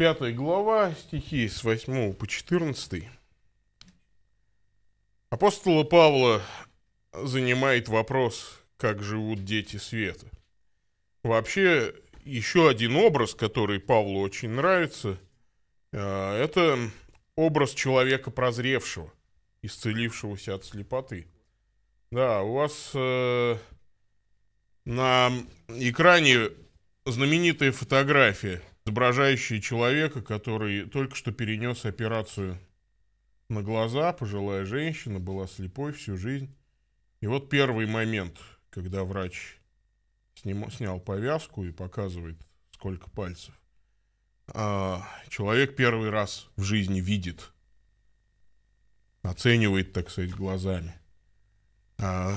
Пятая глава, стихи с 8 по 14. Апостола Павла занимает вопрос, как живут дети света. Вообще, еще один образ, который Павлу очень нравится, а, это образ человека прозревшего, исцелившегося от слепоты. Да, у вас э, на экране знаменитая фотография – изображающие человека, который только что перенес операцию на глаза. Пожилая женщина была слепой всю жизнь. И вот первый момент, когда врач сним, снял повязку и показывает, сколько пальцев. А, человек первый раз в жизни видит, оценивает, так сказать, глазами а,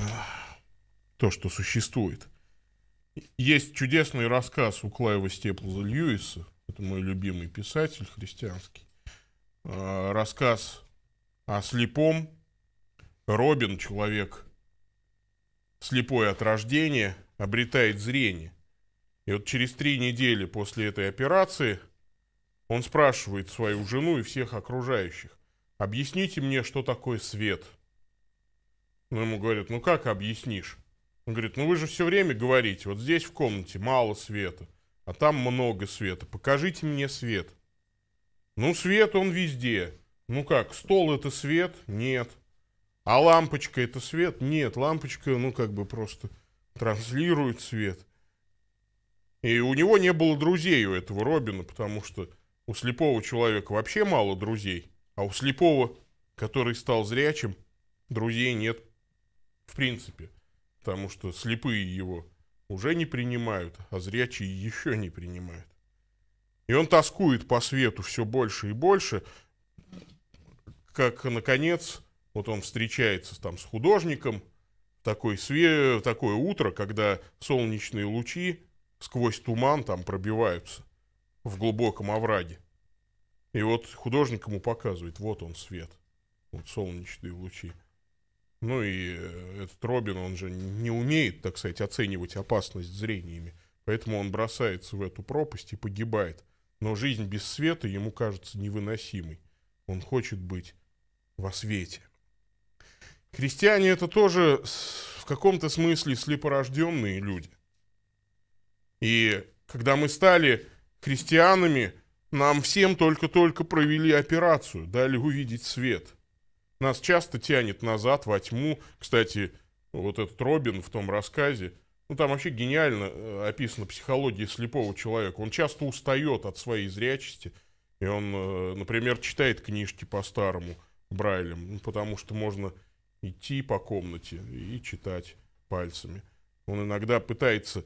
то, что существует. Есть чудесный рассказ у Клайва Степлза Льюиса, это мой любимый писатель христианский. А, рассказ о слепом. Робин, человек слепой от рождения, обретает зрение. И вот через три недели после этой операции он спрашивает свою жену и всех окружающих, объясните мне, что такое свет. Ну, ему говорят, ну как объяснишь? Он говорит, ну вы же все время говорите, вот здесь в комнате мало света, а там много света, покажите мне свет. Ну, свет он везде. Ну как, стол это свет? Нет. А лампочка это свет? Нет, лампочка, ну как бы просто транслирует свет. И у него не было друзей, у этого Робина, потому что у слепого человека вообще мало друзей, а у слепого, который стал зрячим, друзей нет в принципе потому что слепые его уже не принимают, а зрячие еще не принимают. И он тоскует по свету все больше и больше, как, наконец, вот он встречается там с художником, такой све... такое утро, когда солнечные лучи сквозь туман там пробиваются в глубоком овраге. И вот художник ему показывает, вот он свет, вот солнечные лучи. Ну и э, этот Робин, он же не умеет, так сказать, оценивать опасность зрениями. Поэтому он бросается в эту пропасть и погибает. Но жизнь без света ему кажется невыносимой. Он хочет быть во свете. Христиане это тоже в каком-то смысле слепорожденные люди. И когда мы стали христианами, нам всем только-только провели операцию, дали увидеть свет – нас часто тянет назад во тьму. Кстати, вот этот Робин в том рассказе, ну там вообще гениально э, описана психология слепого человека. Он часто устает от своей зрячести, и он, э, например, читает книжки по-старому Брайлем, ну, потому что можно идти по комнате и читать пальцами. Он иногда пытается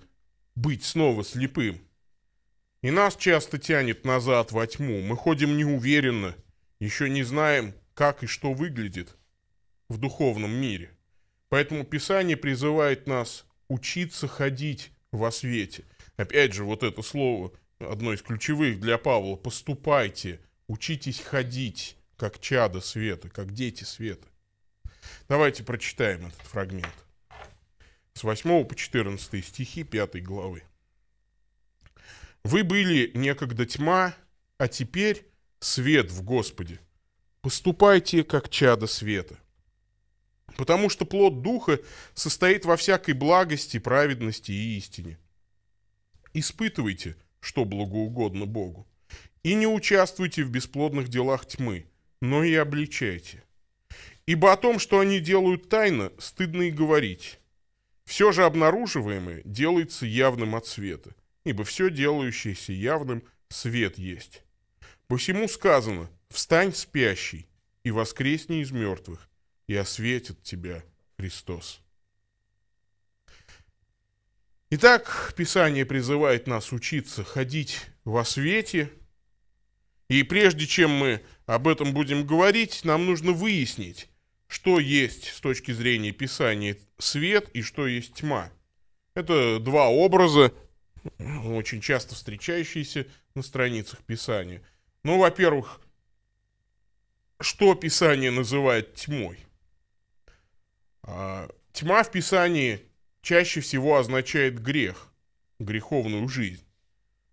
быть снова слепым. И нас часто тянет назад во тьму. Мы ходим неуверенно, еще не знаем, как и что выглядит в духовном мире. Поэтому Писание призывает нас учиться ходить во свете. Опять же, вот это слово, одно из ключевых для Павла, «поступайте, учитесь ходить, как чада света, как дети света». Давайте прочитаем этот фрагмент. С 8 по 14 стихи 5 главы. «Вы были некогда тьма, а теперь свет в Господе поступайте, как чада света. Потому что плод Духа состоит во всякой благости, праведности и истине. Испытывайте, что благоугодно Богу, и не участвуйте в бесплодных делах тьмы, но и обличайте. Ибо о том, что они делают тайно, стыдно и говорить. Все же обнаруживаемое делается явным от света, ибо все делающееся явным свет есть. Посему сказано – Встань, спящий, и воскресни из мертвых, и осветит тебя Христос. Итак, Писание призывает нас учиться ходить во свете. И прежде чем мы об этом будем говорить, нам нужно выяснить, что есть с точки зрения Писания свет и что есть тьма. Это два образа, очень часто встречающиеся на страницах Писания. Ну, во-первых, что Писание называет тьмой? А, тьма в Писании чаще всего означает грех, греховную жизнь.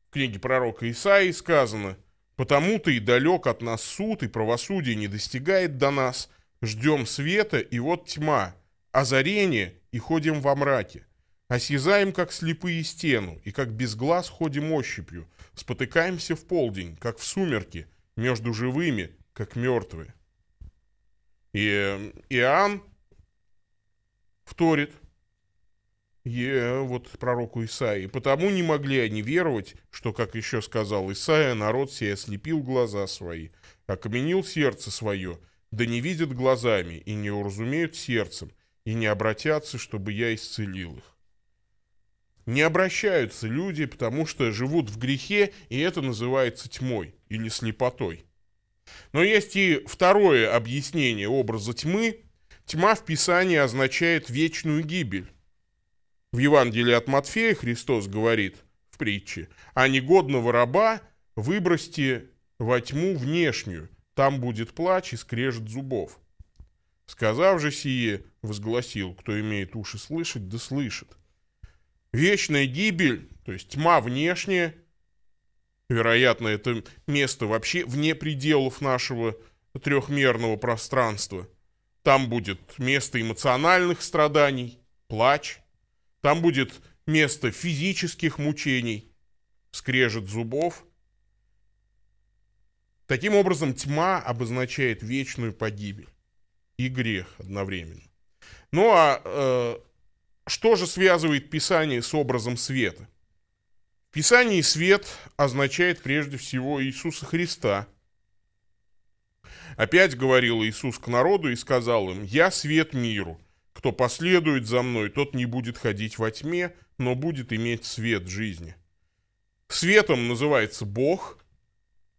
В книге пророка Исаии сказано, «Потому-то и далек от нас суд, и правосудие не достигает до нас, ждем света, и вот тьма, озарение, и ходим во мраке. Осязаем, как слепые стену, и как без глаз ходим ощупью, спотыкаемся в полдень, как в сумерки, между живыми, как мертвые. И эм, Иоанн вторит и э, вот пророку Исаии. Потому не могли они веровать, что, как еще сказал Исаия, народ сей ослепил глаза свои, окаменил сердце свое, да не видят глазами и не уразумеют сердцем, и не обратятся, чтобы я исцелил их. Не обращаются люди, потому что живут в грехе, и это называется тьмой или слепотой. Но есть и второе объяснение образа тьмы. Тьма в Писании означает вечную гибель. В Евангелии от Матфея Христос говорит в притче, «А негодного раба выбросьте во тьму внешнюю, там будет плач и скрежет зубов». Сказав же сие, возгласил, кто имеет уши слышать, да слышит. Вечная гибель, то есть тьма внешняя, Вероятно, это место вообще вне пределов нашего трехмерного пространства. Там будет место эмоциональных страданий, плач. Там будет место физических мучений, скрежет зубов. Таким образом, тьма обозначает вечную погибель и грех одновременно. Ну а э, что же связывает Писание с образом света? Писание свет означает прежде всего Иисуса Христа. Опять говорил Иисус к народу и сказал им, «Я свет миру. Кто последует за мной, тот не будет ходить во тьме, но будет иметь свет жизни». Светом называется Бог.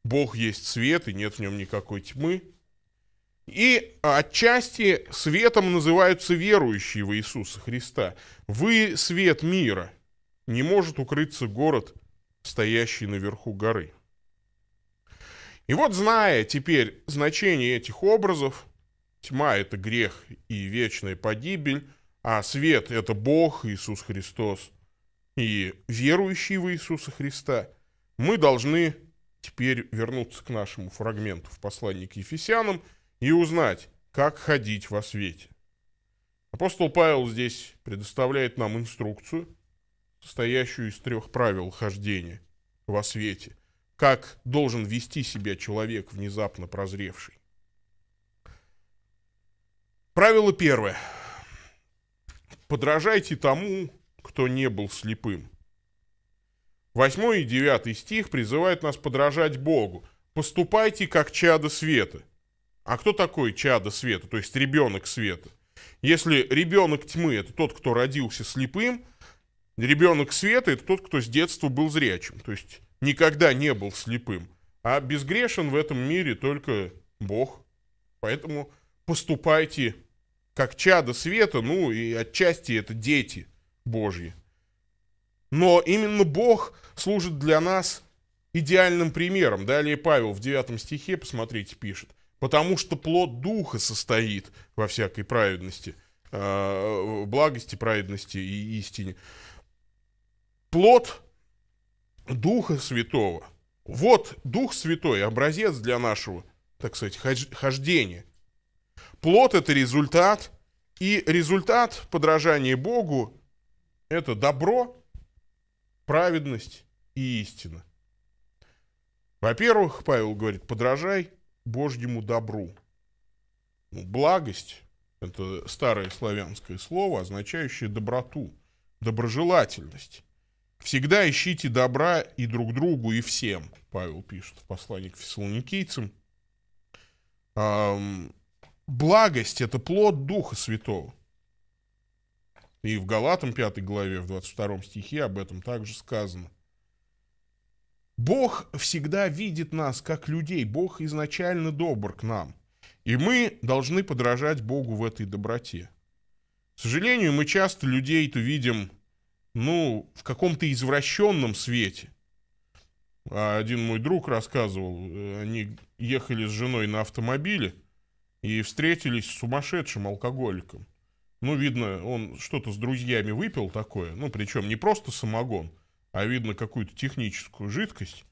Бог есть свет, и нет в нем никакой тьмы. И отчасти светом называются верующие в Иисуса Христа. Вы свет мира не может укрыться город, стоящий наверху горы. И вот, зная теперь значение этих образов, тьма – это грех и вечная погибель, а свет – это Бог, Иисус Христос, и верующие в Иисуса Христа, мы должны теперь вернуться к нашему фрагменту в послании к Ефесянам и узнать, как ходить во свете. Апостол Павел здесь предоставляет нам инструкцию – состоящую из трех правил хождения во свете. Как должен вести себя человек, внезапно прозревший. Правило первое. Подражайте тому, кто не был слепым. Восьмой и девятый стих призывают нас подражать Богу. Поступайте, как чадо света. А кто такой чадо света, то есть ребенок света? Если ребенок тьмы – это тот, кто родился слепым – Ребенок света – это тот, кто с детства был зрячим, то есть никогда не был слепым. А безгрешен в этом мире только Бог. Поэтому поступайте как чадо света, ну и отчасти это дети Божьи. Но именно Бог служит для нас идеальным примером. Далее Павел в 9 стихе, посмотрите, пишет. «Потому что плод Духа состоит во всякой праведности, а, благости, праведности и истине» плод Духа Святого. Вот Дух Святой, образец для нашего, так сказать, хождения. Плод – это результат, и результат подражания Богу – это добро, праведность и истина. Во-первых, Павел говорит, подражай Божьему добру. Ну, благость – это старое славянское слово, означающее доброту, доброжелательность. Всегда ищите добра и друг другу, и всем, Павел пишет в послании к фессалоникийцам. благость – это плод Духа Святого. И в Галатам 5 главе, в 22 стихе об этом также сказано. Бог всегда видит нас как людей. Бог изначально добр к нам. И мы должны подражать Богу в этой доброте. К сожалению, мы часто людей-то видим ну, в каком-то извращенном свете. А один мой друг рассказывал, э, они ехали с женой на автомобиле и встретились с сумасшедшим алкоголиком. Ну, видно, он что-то с друзьями выпил такое, ну, причем не просто самогон, а, видно, какую-то техническую жидкость,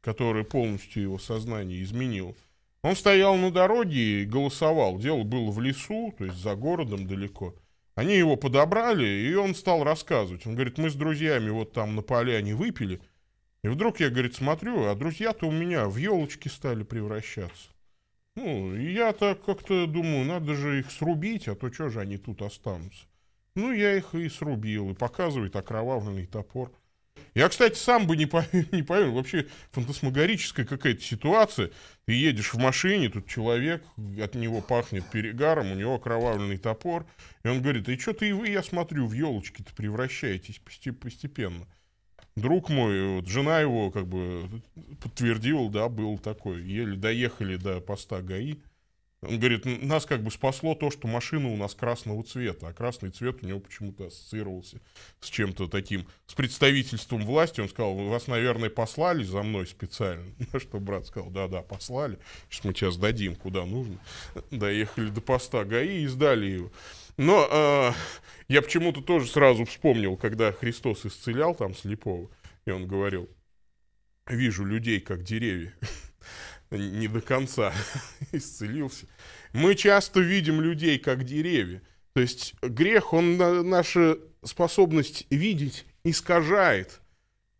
которая полностью его сознание изменила. Он стоял на дороге и голосовал. Дело было в лесу, то есть за городом далеко. Они его подобрали, и он стал рассказывать. Он говорит, мы с друзьями вот там на поляне выпили. И вдруг я, говорит, смотрю, а друзья-то у меня в елочки стали превращаться. Ну, я так как-то думаю, надо же их срубить, а то что же они тут останутся. Ну, я их и срубил, и показывает окровавленный топор. Я, кстати, сам бы не, по- не поверил. Вообще фантасмагорическая какая-то ситуация. Ты едешь в машине, тут человек, от него пахнет перегаром, у него окровавленный топор. И он говорит, и что ты и вы, я смотрю, в елочки-то превращаетесь постепенно. Друг мой, вот, жена его как бы подтвердила, да, был такой. Еле доехали до поста ГАИ. Он говорит, нас как бы спасло то, что машина у нас красного цвета, а красный цвет у него почему-то ассоциировался с чем-то таким, с представительством власти. Он сказал, вас, наверное, послали за мной специально. На что брат сказал, да-да, послали, сейчас мы тебя сдадим куда нужно. Доехали до поста ГАИ и сдали его. Но э, я почему-то тоже сразу вспомнил, когда Христос исцелял там слепого, и он говорил, вижу людей как деревья. не до конца исцелился. Мы часто видим людей как деревья. То есть грех, он наша способность видеть искажает.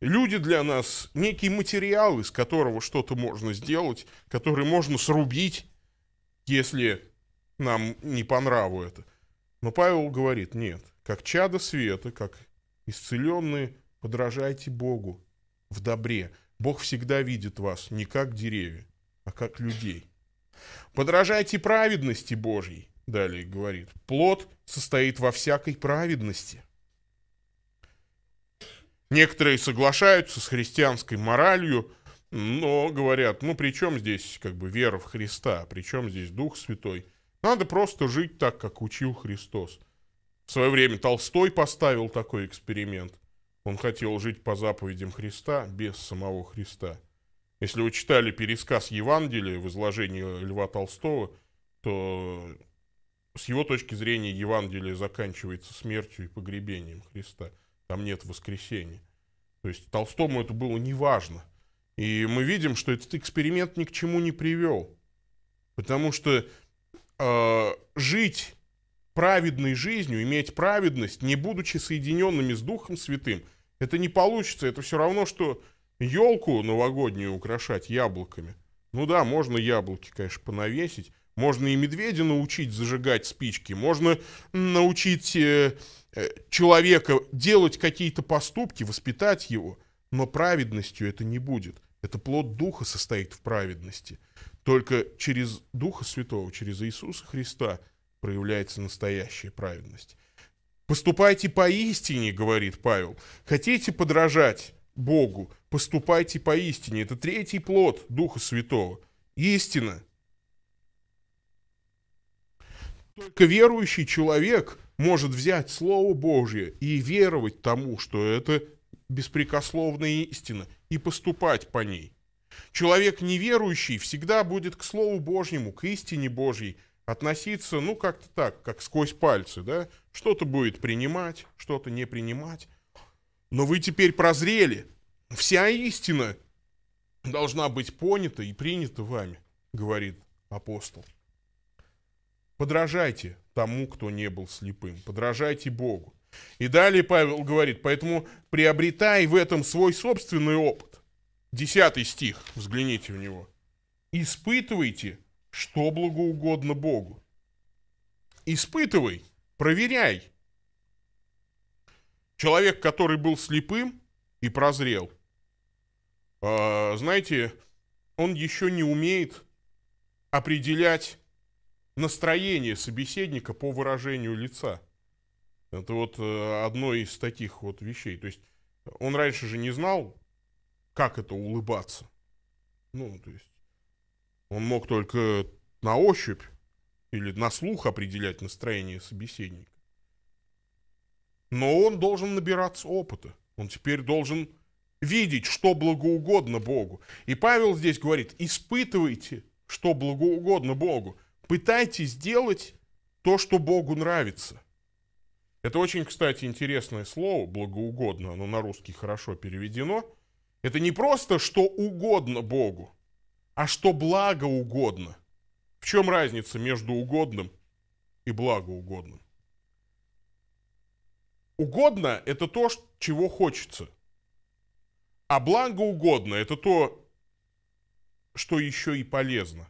Люди для нас некий материал, из которого что-то можно сделать, который можно срубить, если нам не по нраву это. Но Павел говорит, нет, как чадо света, как исцеленные, подражайте Богу в добре. Бог всегда видит вас, не как деревья а как людей. «Подражайте праведности Божьей», — далее говорит, — «плод состоит во всякой праведности». Некоторые соглашаются с христианской моралью, но говорят, ну при чем здесь как бы вера в Христа, при чем здесь Дух Святой? Надо просто жить так, как учил Христос. В свое время Толстой поставил такой эксперимент. Он хотел жить по заповедям Христа без самого Христа – если вы читали пересказ Евангелия в изложении Льва Толстого, то с его точки зрения Евангелие заканчивается смертью и погребением Христа. Там нет воскресения. То есть Толстому это было неважно. И мы видим, что этот эксперимент ни к чему не привел. Потому что э, жить праведной жизнью, иметь праведность, не будучи соединенными с Духом Святым, это не получится. Это все равно, что елку новогоднюю украшать яблоками. Ну да, можно яблоки, конечно, понавесить. Можно и медведя научить зажигать спички. Можно научить э, э, человека делать какие-то поступки, воспитать его. Но праведностью это не будет. Это плод Духа состоит в праведности. Только через Духа Святого, через Иисуса Христа проявляется настоящая праведность. «Поступайте поистине», — говорит Павел. «Хотите подражать Богу? поступайте поистине. Это третий плод Духа Святого. Истина. Только верующий человек может взять Слово Божье и веровать тому, что это беспрекословная истина, и поступать по ней. Человек неверующий всегда будет к Слову Божьему, к истине Божьей относиться, ну, как-то так, как сквозь пальцы, да? Что-то будет принимать, что-то не принимать. Но вы теперь прозрели – Вся истина должна быть понята и принята вами, говорит апостол. Подражайте тому, кто не был слепым. Подражайте Богу. И далее Павел говорит, поэтому приобретай в этом свой собственный опыт. Десятый стих, взгляните в него. Испытывайте, что благоугодно Богу. Испытывай, проверяй. Человек, который был слепым и прозрел – а, знаете, он еще не умеет определять настроение собеседника по выражению лица. Это вот э, одно из таких вот вещей. То есть он раньше же не знал, как это улыбаться. Ну, то есть он мог только на ощупь или на слух определять настроение собеседника. Но он должен набираться опыта. Он теперь должен видеть, что благоугодно Богу. И Павел здесь говорит, испытывайте, что благоугодно Богу. Пытайтесь делать то, что Богу нравится. Это очень, кстати, интересное слово, благоугодно, оно на русский хорошо переведено. Это не просто, что угодно Богу, а что благоугодно. В чем разница между угодным и благоугодным? Угодно – это то, чего хочется – а благо угодно – это то, что еще и полезно.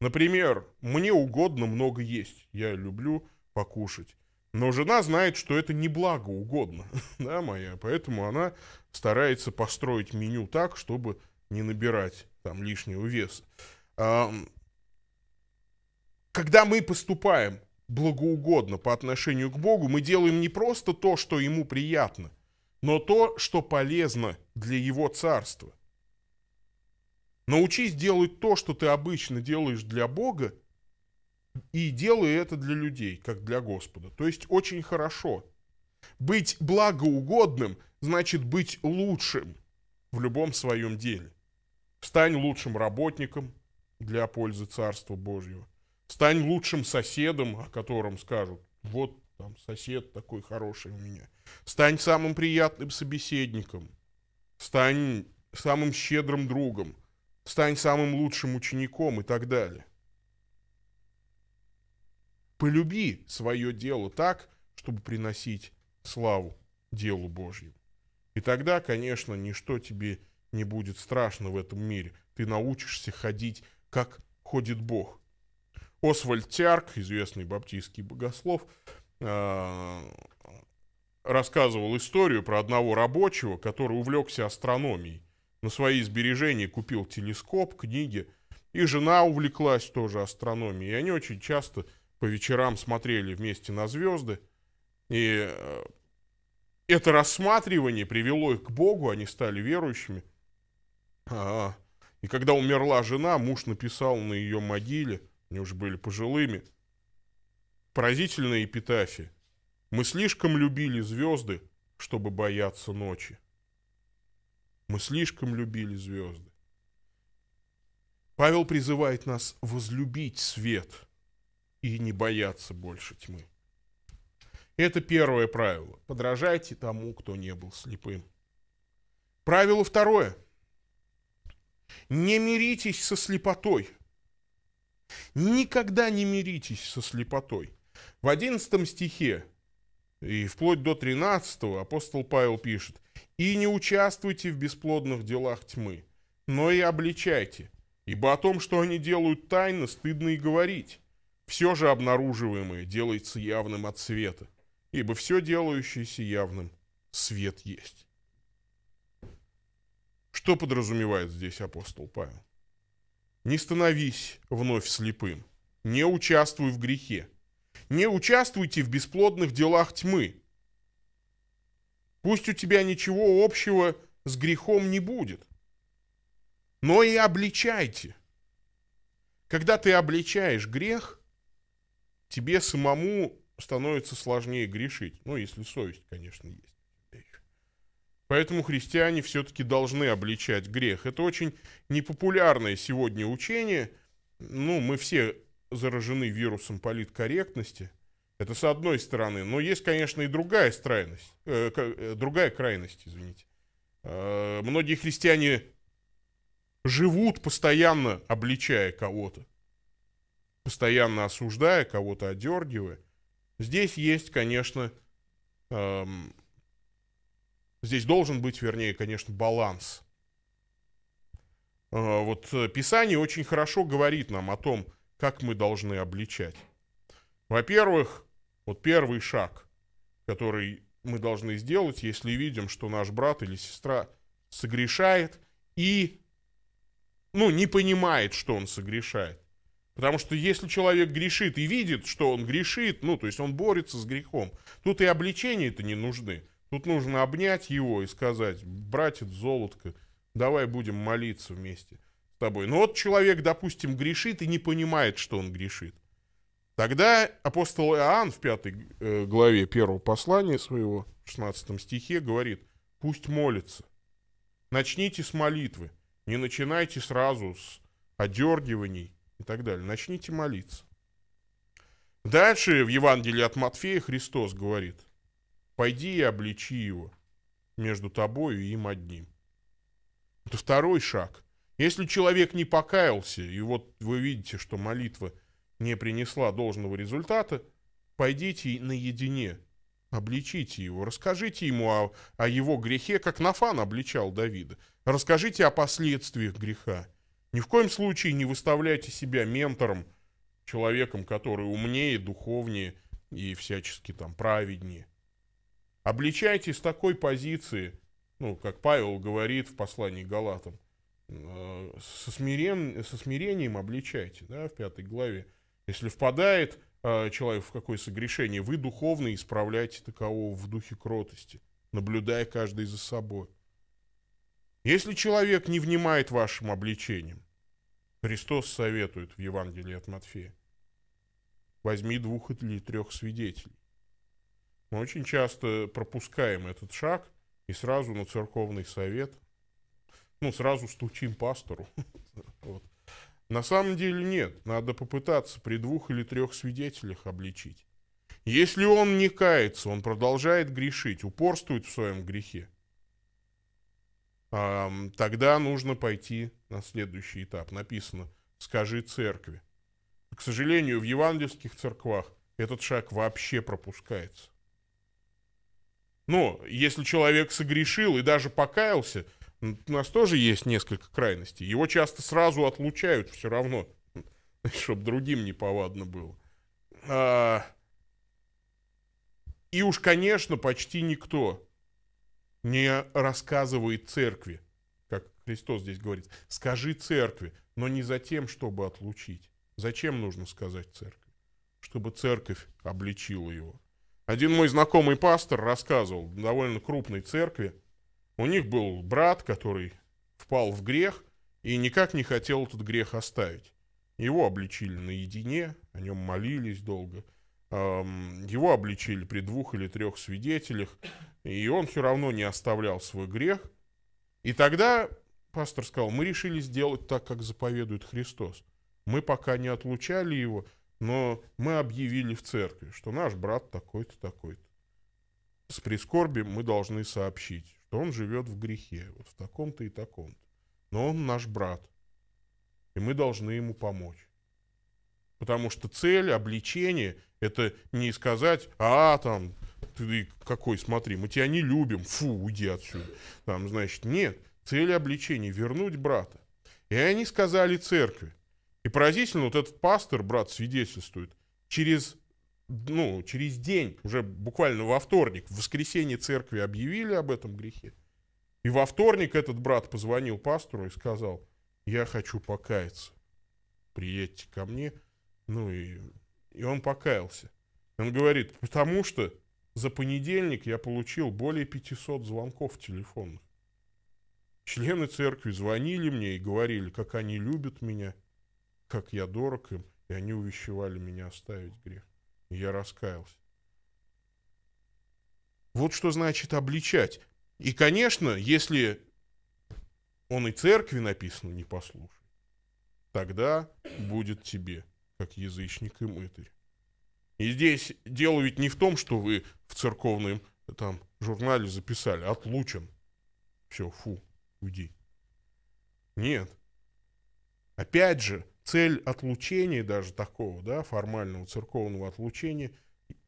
Например, мне угодно много есть. Я люблю покушать. Но жена знает, что это не благо угодно, да, моя, поэтому она старается построить меню так, чтобы не набирать там лишнего веса. Когда мы поступаем благоугодно по отношению к Богу, мы делаем не просто то, что Ему приятно, но то, что полезно для его царства. Научись делать то, что ты обычно делаешь для Бога, и делай это для людей, как для Господа. То есть очень хорошо. Быть благоугодным значит быть лучшим в любом своем деле. Стань лучшим работником для пользы Царства Божьего. Стань лучшим соседом, о котором скажут, вот там сосед такой хороший у меня. Стань самым приятным собеседником. Стань самым щедрым другом. Стань самым лучшим учеником и так далее. Полюби свое дело так, чтобы приносить славу делу Божьему. И тогда, конечно, ничто тебе не будет страшно в этом мире. Ты научишься ходить, как ходит Бог. Освальд Тярк, известный баптистский богослов, Э, рассказывал историю про одного рабочего, который увлекся астрономией. На свои сбережения купил телескоп, книги. И жена увлеклась тоже астрономией. И они очень часто по вечерам смотрели вместе на звезды. И э, это рассматривание привело их к Богу, они стали верующими. А, и когда умерла жена, муж написал на ее могиле, они уже были пожилыми – Поразительная эпитафия. Мы слишком любили звезды, чтобы бояться ночи. Мы слишком любили звезды. Павел призывает нас возлюбить свет и не бояться больше тьмы. Это первое правило. Подражайте тому, кто не был слепым. Правило второе. Не миритесь со слепотой. Никогда не миритесь со слепотой. В 11 стихе и вплоть до 13 апостол Павел пишет, «И не участвуйте в бесплодных делах тьмы, но и обличайте, ибо о том, что они делают тайно, стыдно и говорить. Все же обнаруживаемое делается явным от света, ибо все делающееся явным свет есть». Что подразумевает здесь апостол Павел? «Не становись вновь слепым, не участвуй в грехе, не участвуйте в бесплодных делах тьмы. Пусть у тебя ничего общего с грехом не будет, но и обличайте. Когда ты обличаешь грех, тебе самому становится сложнее грешить. Ну, если совесть, конечно, есть. Поэтому христиане все-таки должны обличать грех. Это очень непопулярное сегодня учение. Ну, мы все заражены вирусом политкорректности. Это с одной стороны. Но есть, конечно, и другая крайность. Э, э, другая крайность, извините. Э, многие христиане живут, постоянно обличая кого-то, постоянно осуждая кого-то, одергивая. Здесь есть, конечно, эм, здесь должен быть, вернее, конечно, баланс. Э, вот э, Писание очень хорошо говорит нам о том, как мы должны обличать. Во-первых, вот первый шаг, который мы должны сделать, если видим, что наш брат или сестра согрешает и, ну, не понимает, что он согрешает. Потому что если человек грешит и видит, что он грешит, ну, то есть он борется с грехом, тут и обличения-то не нужны. Тут нужно обнять его и сказать, братец, золотко, давай будем молиться вместе тобой. Но ну, вот человек, допустим, грешит и не понимает, что он грешит. Тогда апостол Иоанн в пятой э, главе первого послания своего, в 16 стихе, говорит, пусть молится. Начните с молитвы. Не начинайте сразу с одергиваний и так далее. Начните молиться. Дальше в Евангелии от Матфея Христос говорит, пойди и обличи его между тобою и им одним. Это второй шаг – если человек не покаялся, и вот вы видите, что молитва не принесла должного результата, пойдите наедине, обличите его, расскажите ему о, о его грехе, как Нафан обличал Давида, расскажите о последствиях греха. Ни в коем случае не выставляйте себя ментором, человеком, который умнее, духовнее и всячески там праведнее. Обличайте с такой позиции, ну, как Павел говорит в послании Галатам – Э, со, смирен, со смирением обличайте, да, в пятой главе. Если впадает э, человек в какое согрешение, вы духовно исправляйте такового в духе кротости, наблюдая каждый за собой. Если человек не внимает вашим обличениям, Христос советует в Евангелии от Матфея, возьми двух или трех свидетелей. Мы очень часто пропускаем этот шаг и сразу на церковный совет – ну, сразу стучим пастору. Вот. На самом деле нет, надо попытаться при двух или трех свидетелях обличить. Если он не кается, он продолжает грешить, упорствует в своем грехе, тогда нужно пойти на следующий этап. Написано «скажи церкви». К сожалению, в евангельских церквах этот шаг вообще пропускается. Но если человек согрешил и даже покаялся – у нас тоже есть несколько крайностей. Его часто сразу отлучают все равно, чтобы другим не повадно было. А... И уж, конечно, почти никто не рассказывает церкви, как Христос здесь говорит, скажи церкви, но не за тем, чтобы отлучить. Зачем нужно сказать церкви? Чтобы церковь обличила его. Один мой знакомый пастор рассказывал в довольно крупной церкви, у них был брат, который впал в грех и никак не хотел этот грех оставить. Его обличили наедине, о нем молились долго. Его обличили при двух или трех свидетелях, и он все равно не оставлял свой грех. И тогда пастор сказал, мы решили сделать так, как заповедует Христос. Мы пока не отлучали его, но мы объявили в церкви, что наш брат такой-то, такой-то. С прискорбием мы должны сообщить что он живет в грехе, вот в таком-то и таком-то. Но он наш брат, и мы должны ему помочь. Потому что цель обличения – это не сказать, а, там, ты какой, смотри, мы тебя не любим, фу, уйди отсюда. Там, значит, нет, цель обличения – вернуть брата. И они сказали церкви. И поразительно, вот этот пастор, брат, свидетельствует, через ну, через день, уже буквально во вторник, в воскресенье церкви объявили об этом грехе. И во вторник этот брат позвонил пастору и сказал, я хочу покаяться, приедьте ко мне. Ну и, и он покаялся. Он говорит, потому что за понедельник я получил более 500 звонков телефонных. Члены церкви звонили мне и говорили, как они любят меня, как я дорог им, и они увещевали меня оставить грех. Я раскаялся. Вот что значит обличать. И, конечно, если он и церкви написано не послушай, тогда будет тебе, как язычник и мытарь. И здесь дело ведь не в том, что вы в церковном там журнале записали «отлучен». Все, фу, уйди. Нет. Опять же, цель отлучения даже такого, да, формального церковного отлучения,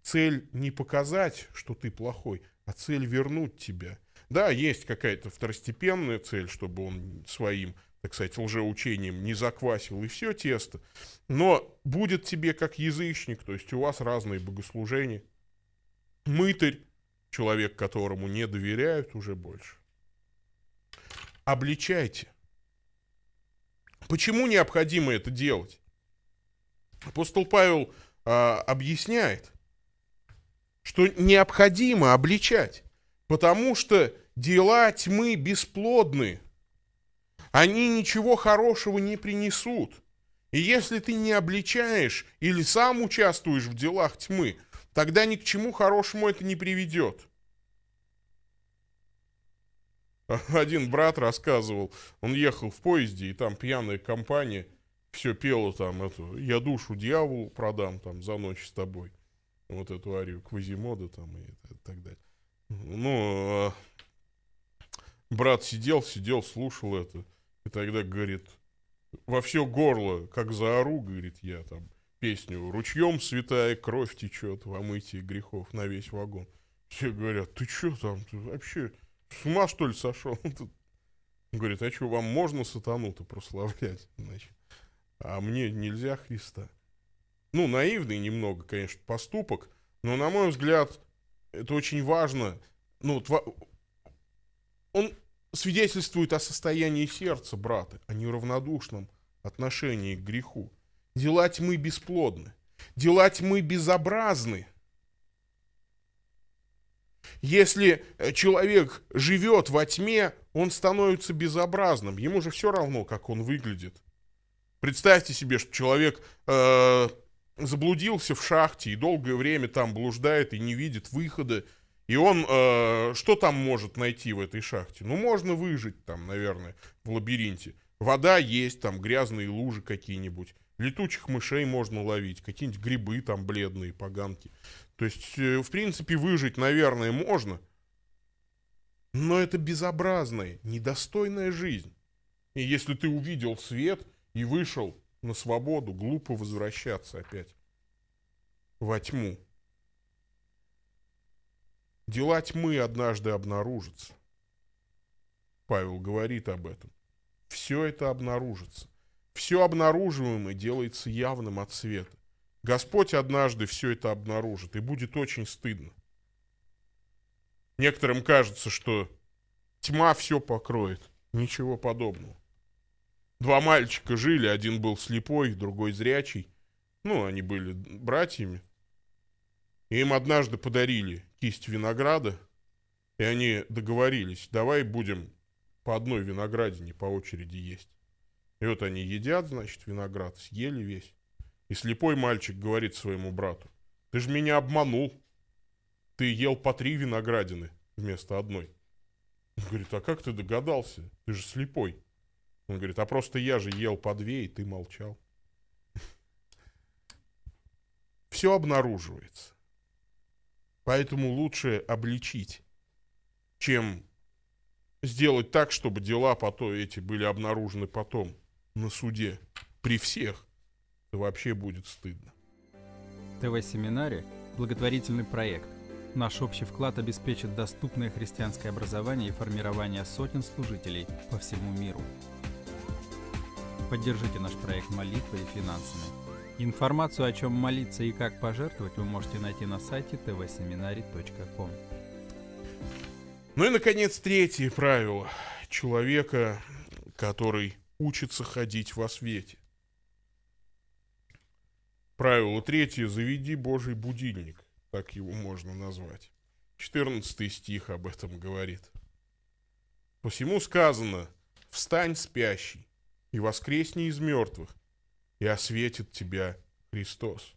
цель не показать, что ты плохой, а цель вернуть тебя. Да, есть какая-то второстепенная цель, чтобы он своим, так сказать, лжеучением не заквасил и все тесто, но будет тебе как язычник, то есть у вас разные богослужения. Мытарь, человек, которому не доверяют уже больше. Обличайте – Почему необходимо это делать? Апостол Павел а, объясняет, что необходимо обличать, потому что дела тьмы бесплодны. Они ничего хорошего не принесут. И если ты не обличаешь или сам участвуешь в делах тьмы, тогда ни к чему хорошему это не приведет. Один брат рассказывал, он ехал в поезде, и там пьяная компания все пела там эту «Я душу дьяволу продам там за ночь с тобой». Вот эту арию Квазимода там и, и так далее. Ну, а брат сидел, сидел, слушал это. И тогда говорит, во все горло, как заору, говорит, я там песню «Ручьем святая кровь течет в омытии грехов на весь вагон». Все говорят, ты что там, ты вообще с ума что ли сошел? Говорит, а что, вам можно сатану-то прославлять, значит, а мне нельзя Христа? Ну, наивный немного, конечно, поступок, но, на мой взгляд, это очень важно. Ну, он свидетельствует о состоянии сердца брата, о неравнодушном отношении к греху. Дела тьмы бесплодны, дела тьмы безобразны – если э, человек живет во тьме, он становится безобразным. Ему же все равно, как он выглядит. Представьте себе, что человек э, заблудился в шахте и долгое время там блуждает и не видит выхода. И он э, что там может найти в этой шахте? Ну, можно выжить там, наверное, в лабиринте. Вода есть, там грязные лужи какие-нибудь. Летучих мышей можно ловить, какие-нибудь грибы там бледные, поганки. То есть, э, в принципе, выжить, наверное, можно. Но это безобразная, недостойная жизнь. И если ты увидел свет и вышел на свободу, глупо возвращаться опять во тьму. Дела тьмы однажды обнаружатся. Павел говорит об этом. Все это обнаружится. Все обнаруживаемое делается явным от света. Господь однажды все это обнаружит, и будет очень стыдно. Некоторым кажется, что тьма все покроет. Ничего подобного. Два мальчика жили, один был слепой, другой зрячий. Ну, они были братьями. И им однажды подарили кисть винограда, и они договорились, давай будем по одной виноградине по очереди есть. И вот они едят, значит, виноград, съели весь. И слепой мальчик говорит своему брату, «Ты же меня обманул. Ты ел по три виноградины вместо одной». Он говорит, «А как ты догадался? Ты же слепой». Он говорит, «А просто я же ел по две, и ты молчал». Все обнаруживается. Поэтому лучше обличить, чем сделать так, чтобы дела потом, эти были обнаружены потом на суде при всех то вообще будет стыдно. ТВ-семинаре – благотворительный проект. Наш общий вклад обеспечит доступное христианское образование и формирование сотен служителей по всему миру. Поддержите наш проект молитвой и финансами. Информацию, о чем молиться и как пожертвовать, вы можете найти на сайте tvseminari.com. Ну и, наконец, третье правило человека, который учится ходить во свете. Правило третье. Заведи Божий будильник. Так его можно назвать. 14 стих об этом говорит. Посему сказано, встань спящий и воскресни из мертвых, и осветит тебя Христос.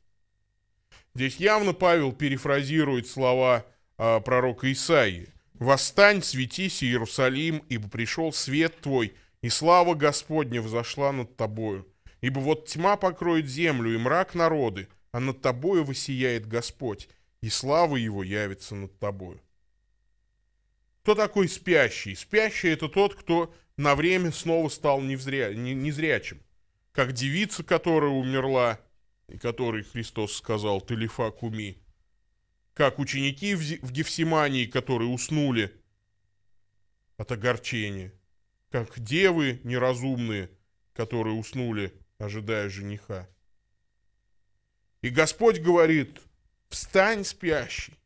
Здесь явно Павел перефразирует слова э, пророка Исаии. «Восстань, светись, Иерусалим, ибо пришел свет твой, и слава Господня взошла над тобою». Ибо вот тьма покроет землю и мрак народы, а над тобою воссияет Господь, и слава его явится над тобою. Кто такой спящий? Спящий – это тот, кто на время снова стал невзря... незрячим, как девица, которая умерла, и которой Христос сказал «Телефа куми», как ученики в Гефсимании, которые уснули от огорчения, как девы неразумные, которые уснули ожидая жениха. И Господь говорит, встань спящий,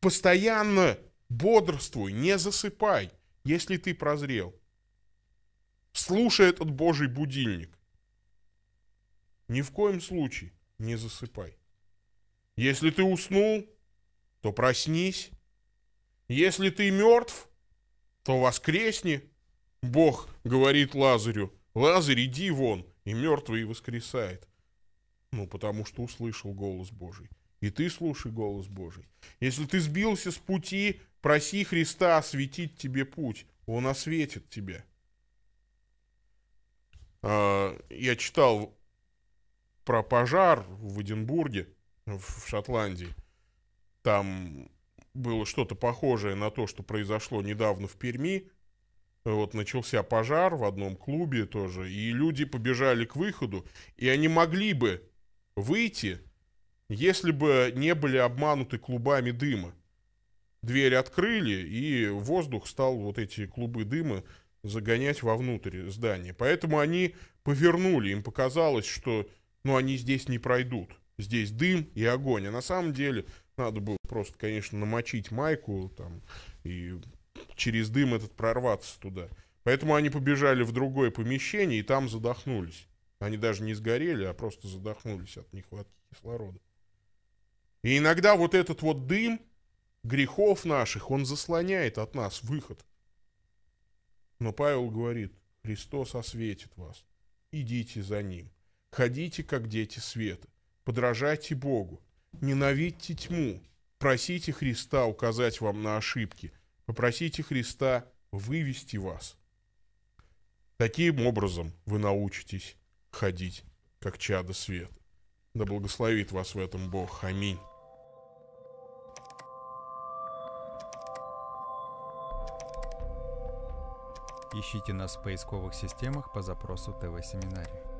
постоянно бодрствуй, не засыпай, если ты прозрел. Слушай этот Божий будильник. Ни в коем случае не засыпай. Если ты уснул, то проснись. Если ты мертв, то воскресни. Бог говорит Лазарю, Лазарь, иди вон, и мертвый воскресает. Ну, потому что услышал голос Божий. И ты слушай голос Божий. Если ты сбился с пути, проси Христа осветить тебе путь. Он осветит тебя. А, я читал про пожар в Эдинбурге, в Шотландии. Там было что-то похожее на то, что произошло недавно в Перми вот начался пожар в одном клубе тоже, и люди побежали к выходу, и они могли бы выйти, если бы не были обмануты клубами дыма. Дверь открыли, и воздух стал вот эти клубы дыма загонять вовнутрь здания. Поэтому они повернули, им показалось, что ну, они здесь не пройдут. Здесь дым и огонь. А на самом деле надо было просто, конечно, намочить майку там и через дым этот прорваться туда. Поэтому они побежали в другое помещение и там задохнулись. Они даже не сгорели, а просто задохнулись от нехватки кислорода. И иногда вот этот вот дым грехов наших, он заслоняет от нас выход. Но Павел говорит, Христос осветит вас, идите за Ним, ходите, как дети света, подражайте Богу, ненавидьте тьму, просите Христа указать вам на ошибки – Попросите Христа вывести вас. Таким образом вы научитесь ходить, как чадо свет. Да благословит вас в этом Бог. Аминь. Ищите нас в поисковых системах по запросу ТВ-семинария.